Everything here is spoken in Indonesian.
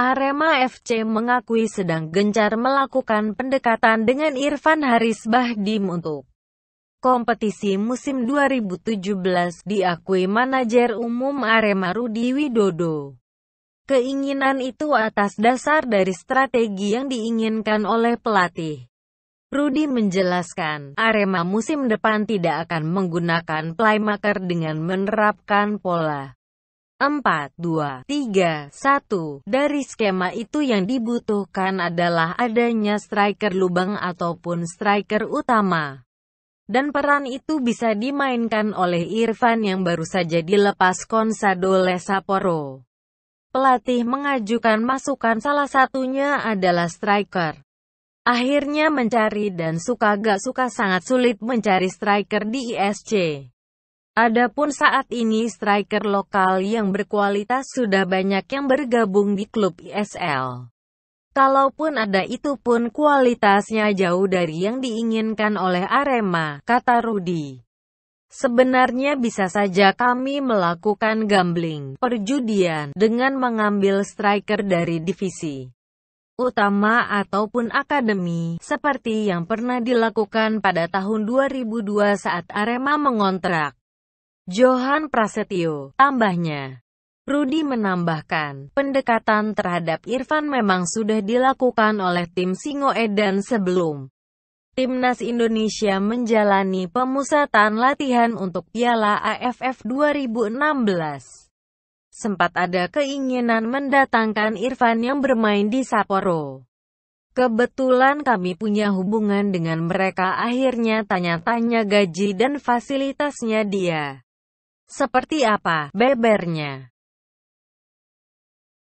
Arema FC mengakui sedang gencar melakukan pendekatan dengan Irfan Haris Bahdim untuk kompetisi musim 2017 diakui manajer umum Arema Rudi Widodo. Keinginan itu atas dasar dari strategi yang diinginkan oleh pelatih. Rudi menjelaskan, Arema musim depan tidak akan menggunakan playmaker dengan menerapkan pola 4, 2, 3, 1. Dari skema itu yang dibutuhkan adalah adanya striker lubang ataupun striker utama. Dan peran itu bisa dimainkan oleh Irfan yang baru saja dilepas Consadole Sapporo. Pelatih mengajukan masukan salah satunya adalah striker. Akhirnya mencari dan suka gak suka sangat sulit mencari striker di ISC. Adapun saat ini striker lokal yang berkualitas sudah banyak yang bergabung di klub ISL. Kalaupun ada itu pun kualitasnya jauh dari yang diinginkan oleh Arema, kata Rudi. Sebenarnya bisa saja kami melakukan gambling, perjudian, dengan mengambil striker dari divisi utama ataupun akademi, seperti yang pernah dilakukan pada tahun 2002 saat Arema mengontrak Johan Prasetyo. Tambahnya, Rudi menambahkan, pendekatan terhadap Irfan memang sudah dilakukan oleh tim Singo dan sebelum Timnas Indonesia menjalani pemusatan latihan untuk Piala AFF 2016. Sempat ada keinginan mendatangkan Irfan yang bermain di Sapporo. Kebetulan kami punya hubungan dengan mereka akhirnya tanya-tanya gaji dan fasilitasnya dia. Seperti apa bebernya?